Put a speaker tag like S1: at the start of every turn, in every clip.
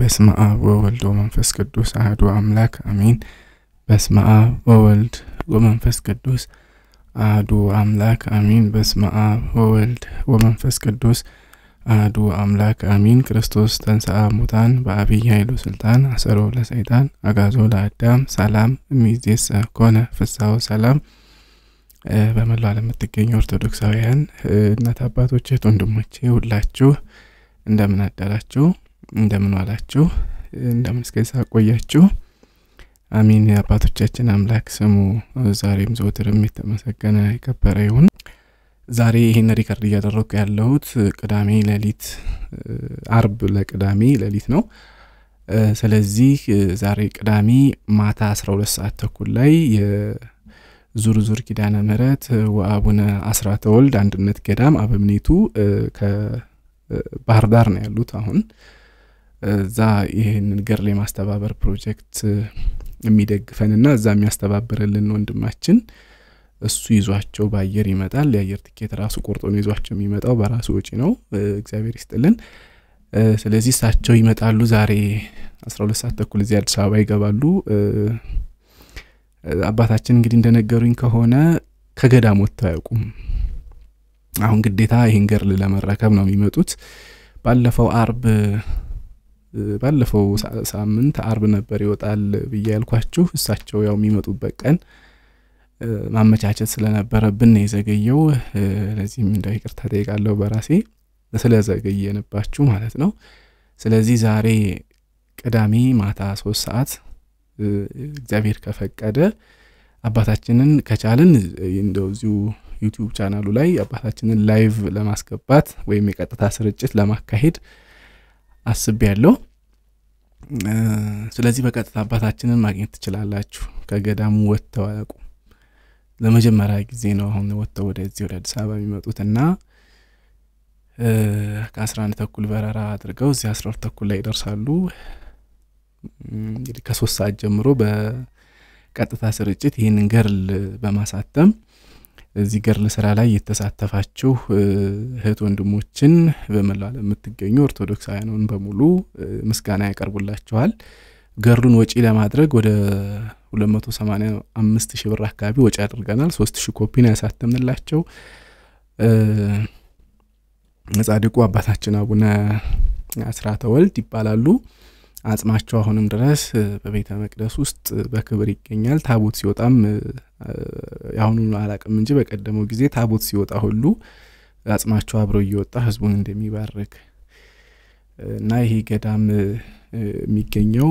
S1: በስመ አብ ወወልድ ወመንፈስ ቅዱስ አህዱ አምላክ አሚን። በስመ አብ ወወልድ ወመንፈስ ቅዱስ አህዱ አምላክ አሚን። በስመ አብ ወወልድ ወመንፈስ ቅዱስ አህዱ አምላክ አሚን። ክርስቶስ ተንሥአ ሙታን በአብይ ኃይሉ ስልጣን አሰሮ ለሰይጣን አጋዞ ለአዳም ሰላም እምይእዜሰ ኮነ ፍስሐው ሰላም። በመላው ዓለም የምትገኙ ኦርቶዶክሳውያን እናት አባቶች፣ እህት ወንድሞቼ ሁላችሁ እንደምን አደራችሁ? እንደምን ዋላችሁ? እንደምን እስከዛ ቆያችሁ? አሚን። የአባቶቻችን አምላክ ስሙ ዛሬም ዘወትርም የተመሰገነ የከበረ ይሁን። ዛሬ ይህን ሪከርድ እያደረግኩ ያለሁት ቅዳሜ ለሊት አርብ ለቅዳሜ ለሊት ነው። ስለዚህ ዛሬ ቅዳሜ ማታ 12 ሰዓት ተኩል ላይ የዙርዙር ኪዳነ ምረት ወአቡነ አስራ ተወልድ አንድነት ገዳም አበምኔቱ ከባህር ዳር ነው ያሉት አሁን እዛ ይህን ገርል የማስተባበር ፕሮጀክት ና እዛ የሚያስተባብርልን ወንድማችን እሱ ይዟቸው በአየር ይመጣል። የአየር ትኬት ራሱ ቆርጦ ነው ይዟቸው የሚመጣው፣ በራሱ ወጪ ነው። እግዚአብሔር ይስጥልን። ስለዚህ እሳቸው ይመጣሉ። ዛሬ አስራ ሁለት ሰዓት ተኩል እዚህ አዲስ አበባ ይገባሉ። አባታችን እንግዲህ እንደነገሩኝ ከሆነ ከገዳም ወጥተው አያውቁም። አሁን ግዴታ ይህን ገርል ለመረከብ ነው የሚመጡት። ባለፈው አርብ ባለፈው ሳምንት አርብ ነበር ይወጣል ብዬ ያልኳችሁ። እሳቸው ያው የሚመጡበት ቀን ማመቻቸት ስለነበረብን የዘገየው። ለዚህም እንደ ይቅርታ ጠይቃለሁ በራሴ ስለዘገየንባችሁ ማለት ነው። ስለዚህ ዛሬ ቅዳሜ ማታ ሶስት ሰዓት እግዚአብሔር ከፈቀደ አባታችንን ከቻልን እንደው እዚሁ ዩቲዩብ ቻናሉ ላይ አባታችንን ላይቭ ለማስገባት ወይም የቀጥታ ስርጭት ለማካሄድ አስቤያለሁ። ስለዚህ በቀጥታ አባታችንን ማግኘት ትችላላችሁ። ከገዳሙ ወጥተው አያውቁም። ለመጀመሪያ ጊዜ ነው አሁን ወጥተው ወደዚህ ወደ አዲስ አበባ የሚመጡት እና ከአስራ አንድ ተኩል በረራ አድርገው እዚህ አስራ ሁለት ተኩል ላይ ይደርሳሉ። እንግዲህ ከሶስት ሰዓት ጀምሮ በቀጥታ ስርጭት ይህንን ገርል በማሳተም እዚህ ገርል ስራ ላይ የተሳተፋችሁ እህት ወንድሞችን በመላው ዓለም የምትገኙ ኦርቶዶክሳውያንን በሙሉ ምስጋና ያቀርቡላችኋል። ገርሉን ወጪ ለማድረግ ወደ 285 ሺህ ብር አካባቢ ወጪ አድርገናል። 3 ሺህ ኮፒ ነው ያሳተምንላቸው። ጻድቁ አባታችን አቡነ አስራተ ወልድ ይባላሉ። አጽማቸው አሁንም ድረስ በቤተ መቅደስ ውስጥ በክብር ይገኛል። ታቦት ሲወጣም የአሁኑን አላቅም እንጂ በቀደመው ጊዜ ታቦት ሲወጣ ሁሉ አጽማቸው አብሮ እየወጣ ህዝቡን እንደሚባርክ እና ይሄ ገዳም የሚገኘው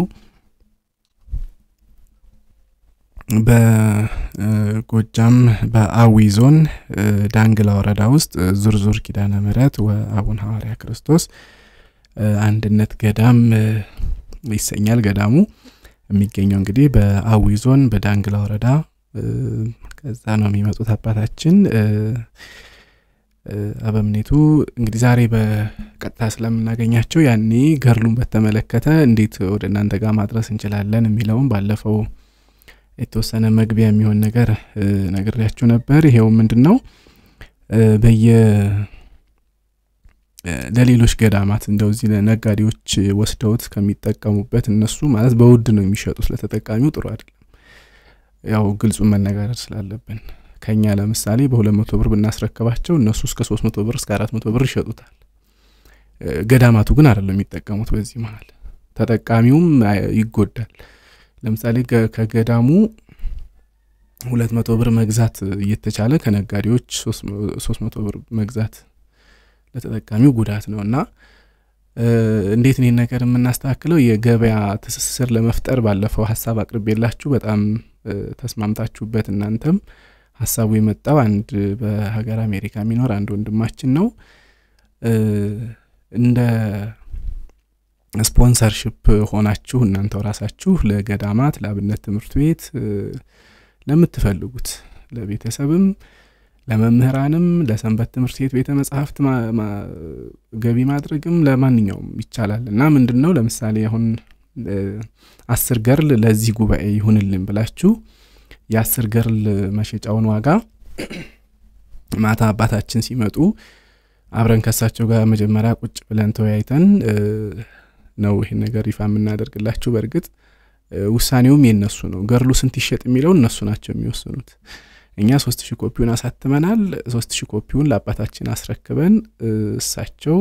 S1: በጎጃም በአዊ ዞን ዳንግላ ወረዳ ውስጥ ዙርዙር ኪዳነ ምሕረት ወአቡነ ሐዋርያ ክርስቶስ አንድነት ገዳም ይሰኛል። ገዳሙ የሚገኘው እንግዲህ በአዊ ዞን በዳንግላ ወረዳ ከዛ ነው የሚመጡት አባታችን አበምኔቱ። እንግዲህ ዛሬ በቀጥታ ስለምናገኛቸው ያኔ ገርሉን በተመለከተ እንዴት ወደ እናንተ ጋር ማድረስ እንችላለን የሚለውም ባለፈው የተወሰነ መግቢያ የሚሆን ነገር ነግሬያችሁ ነበር። ይሄው ምንድን ነው በየ ለሌሎች ገዳማት እንደው ለነጋዴዎች ነጋዴዎች ወስደውት ከሚጠቀሙበት እነሱ ማለት በውድ ነው የሚሸጡት ለተጠቃሚው ጥሩ አይደለም። ያው ግልጹን መነጋገር ስላለብን ከኛ ለምሳሌ በሁለት መቶ ብር ብናስረከባቸው እነሱ እስከ ሶስት መቶ ብር እስከ አራት መቶ ብር ይሸጡታል። ገዳማቱ ግን አይደለም የሚጠቀሙት። በዚህ መሀል ተጠቃሚውም ይጎዳል። ለምሳሌ ከገዳሙ ሁለት መቶ ብር መግዛት እየተቻለ ከነጋዴዎች ሶስት መቶ ብር መግዛት ለተጠቃሚው ጉዳት ነው እና እንዴት ኔ ነገር የምናስተካክለው የገበያ ትስስር ለመፍጠር ባለፈው ሀሳብ አቅርቤላችሁ በጣም ተስማምታችሁበት እናንተም ሀሳቡ የመጣው አንድ በሀገር አሜሪካ የሚኖር አንድ ወንድማችን ነው እንደ ስፖንሰርሽፕ ሆናችሁ እናንተው ራሳችሁ ለገዳማት ለአብነት ትምህርት ቤት ለምትፈልጉት ለቤተሰብም ለመምህራንም ለሰንበት ትምህርት ቤት ቤተ መጽሐፍት ገቢ ማድረግም ለማንኛውም ይቻላል እና ምንድን ነው ለምሳሌ አሁን አስር ገርል ለዚህ ጉባኤ ይሁንልን ብላችሁ የአስር ገርል መሸጫውን ዋጋ ማታ አባታችን ሲመጡ አብረን ከሳቸው ጋር መጀመሪያ ቁጭ ብለን ተወያይተን ነው ይህን ነገር ይፋ የምናደርግላችሁ በእርግጥ ውሳኔውም የነሱ ነው ገርሉ ስንት ይሸጥ የሚለው እነሱ ናቸው የሚወስኑት እኛ ሶስት ሺህ ኮፒውን አሳትመናል። ሶስት ሺህ ኮፒውን ለአባታችን አስረክበን እሳቸው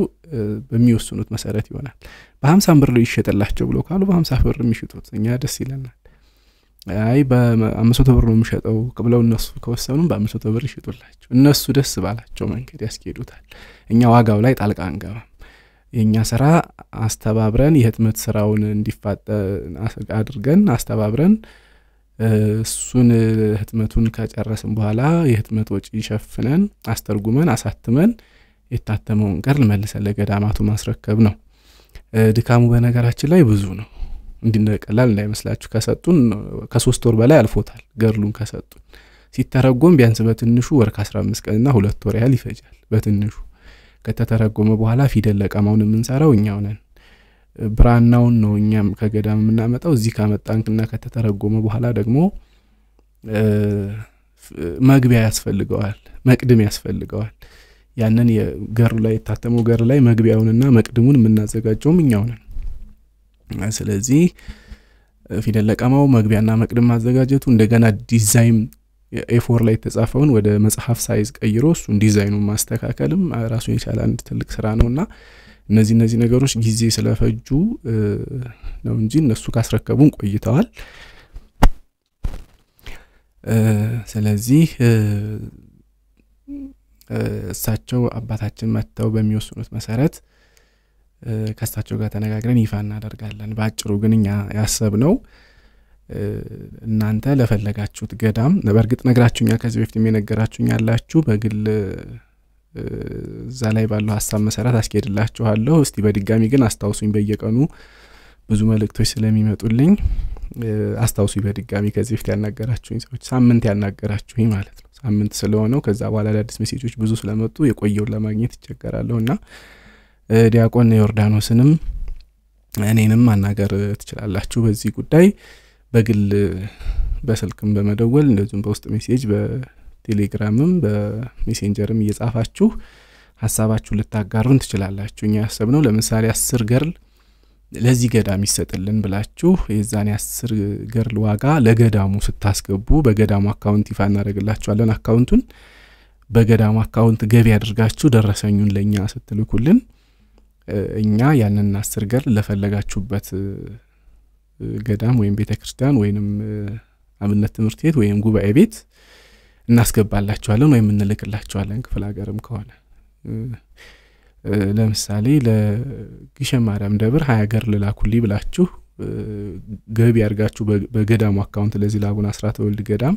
S1: በሚወስኑት መሰረት ይሆናል። በሀምሳ ብር ይሸጥላቸው ብሎ ካሉ በሀምሳ ብር የሚሸጡት እኛ ደስ ይለናል። አይ በአምስት መቶ ብር ነው የሚሸጠው ብለው እነሱ ከወሰኑም በአምስት መቶ ብር ይሸጡላቸው። እነሱ ደስ ባላቸው መንገድ ያስኬዱታል። እኛ ዋጋው ላይ ጣልቃ አንገባም። የእኛ ስራ አስተባብረን የህትመት ስራውን እንዲፋጠ አድርገን አስተባብረን እሱን ህትመቱን ከጨረስን በኋላ የህትመት ወጪ ሸፍነን አስተርጉመን አሳትመን የታተመውን ገድል መልሰን ለገዳማቱ ማስረከብ ነው። ድካሙ በነገራችን ላይ ብዙ ነው። እንዲነቀላል እንዳይመስላችሁ ከሰጡን ከሶስት ወር በላይ አልፎታል። ገርሉን ከሰጡን ሲተረጎም ቢያንስ በትንሹ ወር ከ15 ቀንና ሁለት ወር ያህል ይፈጃል። በትንሹ ከተተረጎመ በኋላ ፊደል ለቀማውን የምንሰራው እኛው ነን። ብራናውን ነው እኛም ከገዳም የምናመጣው። እዚህ ካመጣንና ከተተረጎመ በኋላ ደግሞ መግቢያ ያስፈልገዋል፣ መቅድም ያስፈልገዋል። ያንን የገሩ ላይ የታተመው ገር ላይ መግቢያውንና መቅድሙን የምናዘጋጀውም እኛው ነን። ስለዚህ ፊደል ለቀማው መግቢያና መቅድም ማዘጋጀቱ እንደገና ዲዛይን ኤፎር ላይ የተጻፈውን ወደ መጽሐፍ ሳይዝ ቀይሮ እሱን ዲዛይኑን ማስተካከልም ራሱን የቻለ አንድ ትልቅ ስራ ነውና እነዚህ እነዚህ ነገሮች ጊዜ ስለፈጁ ነው እንጂ እነሱ ካስረከቡን ቆይተዋል። ስለዚህ እሳቸው አባታችን መጥተው በሚወስኑት መሰረት ከእሳቸው ጋር ተነጋግረን ይፋ እናደርጋለን። በአጭሩ ግን እኛ ነው እናንተ ለፈለጋችሁት ገዳም በእርግጥ ነግራችሁኛ ከዚህ በፊት የነገራችሁኝ ያላችሁ በግል እዛ ላይ ባለው ሀሳብ መሰረት አስኬድላችኋለሁ። እስቲ በድጋሚ ግን አስታውሱኝ፣ በየቀኑ ብዙ መልእክቶች ስለሚመጡልኝ አስታውሱኝ በድጋሚ ከዚህ ፊት ያናገራችሁኝ ሰዎች ሳምንት ያናገራችሁኝ ማለት ነው። ሳምንት ስለሆነው ከዛ በኋላ አዳዲስ ሜሴጆች ብዙ ስለመጡ የቆየውን ለማግኘት ይቸገራለሁ እና ዲያቆን ዮርዳኖስንም እኔንም ማናገር ትችላላችሁ በዚህ ጉዳይ በግል በስልክም በመደወል እንደዚሁም በውስጥ ሜሴጅ በቴሌግራምም በሜሴንጀርም እየጻፋችሁ ሀሳባችሁ ልታጋሩን ትችላላችሁ። እኛ ነው ለምሳሌ አስር ገርል ለዚህ ገዳም ይሰጥልን ብላችሁ የዛን አስር ገርል ዋጋ ለገዳሙ ስታስገቡ በገዳሙ አካውንት ይፋ እናደረግላችኋለን አካውንቱን በገዳሙ አካውንት ገቢ አድርጋችሁ ደረሰኙን ለእኛ ስትልኩልን እኛ ያንን አስር ገርል ለፈለጋችሁበት ገዳም ወይም ቤተ ክርስቲያን ወይንም አብነት ትምህርት ቤት ወይም ጉባኤ ቤት እናስገባላችኋለን ወይም እንልክላችኋለን ክፍል ሀገርም ከሆነ ለምሳሌ ለግሸን ማርያም ደብር ሀያ ገር ልላኩልኝ ብላችሁ ገቢ ያድርጋችሁ በገዳሙ አካውንት ለዚህ ለአቡነ አስራት በወልድ ገዳም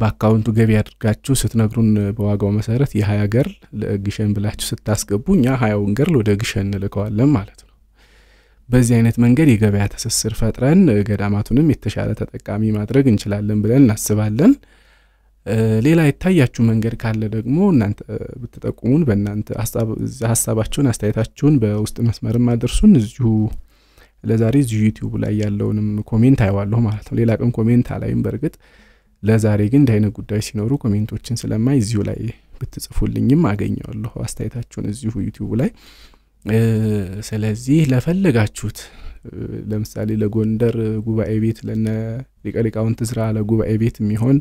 S1: በአካውንቱ ገቢ አድርጋችሁ ስትነግሩን በዋጋው መሰረት የሀያ ገር ለግሸን ብላችሁ ስታስገቡ እኛ ሀያውን ገር ወደ ግሸን እንልከዋለን ማለት ነው። በዚህ አይነት መንገድ የገበያ ትስስር ፈጥረን ገዳማቱንም የተሻለ ተጠቃሚ ማድረግ እንችላለን ብለን እናስባለን። ሌላ የታያችሁ መንገድ ካለ ደግሞ እናንተ ብትጠቁሙን፣ በእናንተ ሀሳባችሁን አስተያየታችሁን በውስጥ መስመርም አድርሱን። እዚሁ ለዛሬ እዚሁ ዩቲዩብ ላይ ያለውንም ኮሜንት አይዋለሁ ማለት ነው። ሌላ ቀን ኮሜንት አላይም በእርግጥ ለዛሬ ግን እንደ አይነት ጉዳይ ሲኖሩ ኮሜንቶችን ስለማይ እዚሁ ላይ ብትጽፉልኝም አገኘዋለሁ አስተያየታችሁን እዚሁ ዩቲዩብ ላይ። ስለዚህ ለፈለጋችሁት ለምሳሌ ለጎንደር ጉባኤ ቤት ለነ ሊቀ ሊቃውንት ለጉባኤ ቤት የሚሆን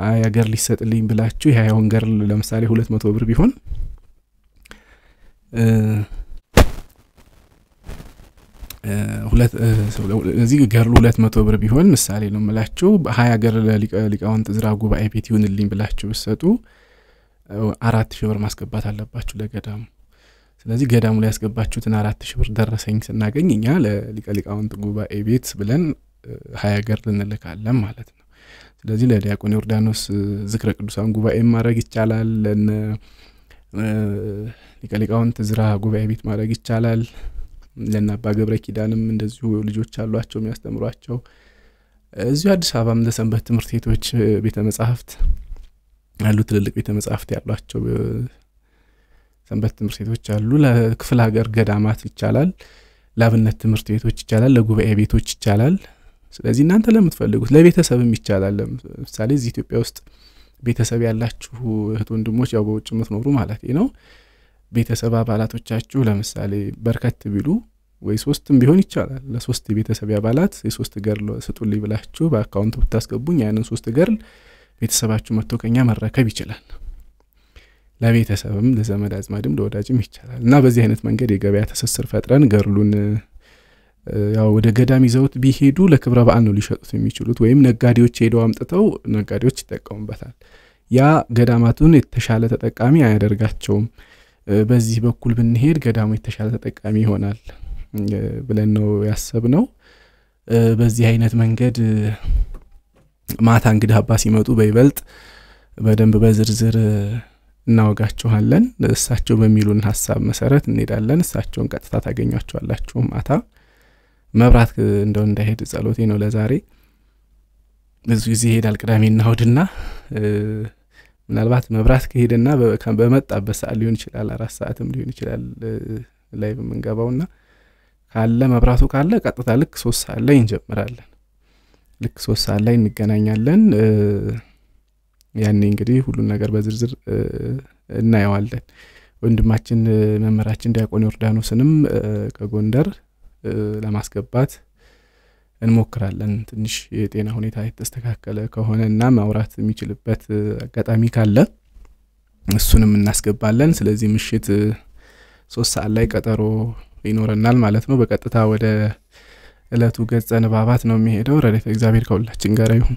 S1: ሀያ ሀገር ሊሰጥልኝ ብላችሁ የሀያውን ገር ለምሳሌ ሁለት መቶ ብር ቢሆን እዚህ ገርሉ ሁለት መቶ ብር ቢሆን ምሳሌ ነው የምላችሁ ሀያ ገር ሊቃውንት ዝራ ጉባኤ ቤት ይሁንልኝ ብላችሁ ብሰጡ አራት ሺህ ብር ማስገባት አለባችሁ ለገዳሙ ስለዚህ ገዳሙ ላይ ያስገባችሁትን አራት ሺህ ብር ደረሰኝ ስናገኝ እኛ ለሊቀ ሊቃውንት ጉባኤ ቤት ብለን ሀያ ገር ልንልካለን ማለት ነው ስለዚህ ለዲያቆን ዮርዳኖስ ዝክረ ቅዱሳን ጉባኤ ማድረግ ይቻላል። ለነ ሊቀሊቃውን ዝራ ጉባኤ ቤት ማድረግ ይቻላል። ለነ አባ ገብረ ኪዳንም እንደዚሁ ልጆች አሏቸው የሚያስተምሯቸው። እዚሁ አዲስ አበባም ለሰንበት ትምህርት ቤቶች ቤተ መጻሕፍት ያሉ ትልልቅ ቤተ መጻሕፍት ያሏቸው ሰንበት ትምህርት ቤቶች አሉ። ለክፍለ ሀገር ገዳማት ይቻላል። ለአብነት ትምህርት ቤቶች ይቻላል። ለጉባኤ ቤቶች ይቻላል። ስለዚህ እናንተ ለምትፈልጉት ለቤተሰብም ይቻላል። ለምሳሌ እዚህ ኢትዮጵያ ውስጥ ቤተሰብ ያላችሁ እህት ወንድሞች፣ ያው በውጭ የምትኖሩ ማለት ነው ቤተሰብ አባላቶቻችሁ ለምሳሌ በርከት ቢሉ ወይ ሶስትም ቢሆን ይቻላል። ለሶስት የቤተሰብ አባላት የሶስት ገርል ስጡልኝ ብላችሁ በአካውንት ብታስገቡኝ ያንን ሶስት ገርል ቤተሰባችሁ መጥቶ ከኛ መረከብ ይችላል። ለቤተሰብም ለዘመድ አዝማድም ለወዳጅም ይቻላል እና በዚህ አይነት መንገድ የገበያ ትስስር ፈጥረን ገርሉን ያው ወደ ገዳም ይዘውት ቢሄዱ ለክብረ በዓል ነው ሊሸጡት የሚችሉት፣ ወይም ነጋዴዎች ሄደው አምጥተው ነጋዴዎች ይጠቀሙበታል። ያ ገዳማቱን የተሻለ ተጠቃሚ አያደርጋቸውም። በዚህ በኩል ብንሄድ ገዳሙ የተሻለ ተጠቃሚ ይሆናል ብለን ነው ያሰብነው። በዚህ አይነት መንገድ ማታ እንግዲህ አባ ሲመጡ በይበልጥ በደንብ በዝርዝር እናወጋችኋለን። እሳቸው በሚሉን ሀሳብ መሰረት እንሄዳለን። እሳቸውን ቀጥታ ታገኟቸዋላችሁ ማታ መብራት እንደው እንዳይሄድ ጸሎቴ ነው ለዛሬ ብዙ ጊዜ ይሄዳል ቅዳሜና እሁድና ምናልባት መብራት ከሄደና በመጣበት ሰዓት ሊሆን ይችላል አራት ሰዓትም ሊሆን ይችላል ላይ ና ካለ መብራቱ ካለ ቀጥታ ልክ ሶስት ሰዓት ላይ እንጀምራለን ልክ ሶስት ሰዓት ላይ እንገናኛለን ያኔ እንግዲህ ሁሉን ነገር በዝርዝር እናየዋለን ወንድማችን መምህራችን ዲያቆን ዮርዳኖስንም ከጎንደር ለማስገባት እንሞክራለን። ትንሽ የጤና ሁኔታ የተስተካከለ ከሆነ እና ማውራት የሚችልበት አጋጣሚ ካለ እሱንም እናስገባለን። ስለዚህ ምሽት ሶስት ሰዓት ላይ ቀጠሮ ይኖረናል ማለት ነው። በቀጥታ ወደ እለቱ ገጸ ንባባት ነው የሚሄደው። ረድኤተ እግዚአብሔር ከሁላችን ጋር ይሁን።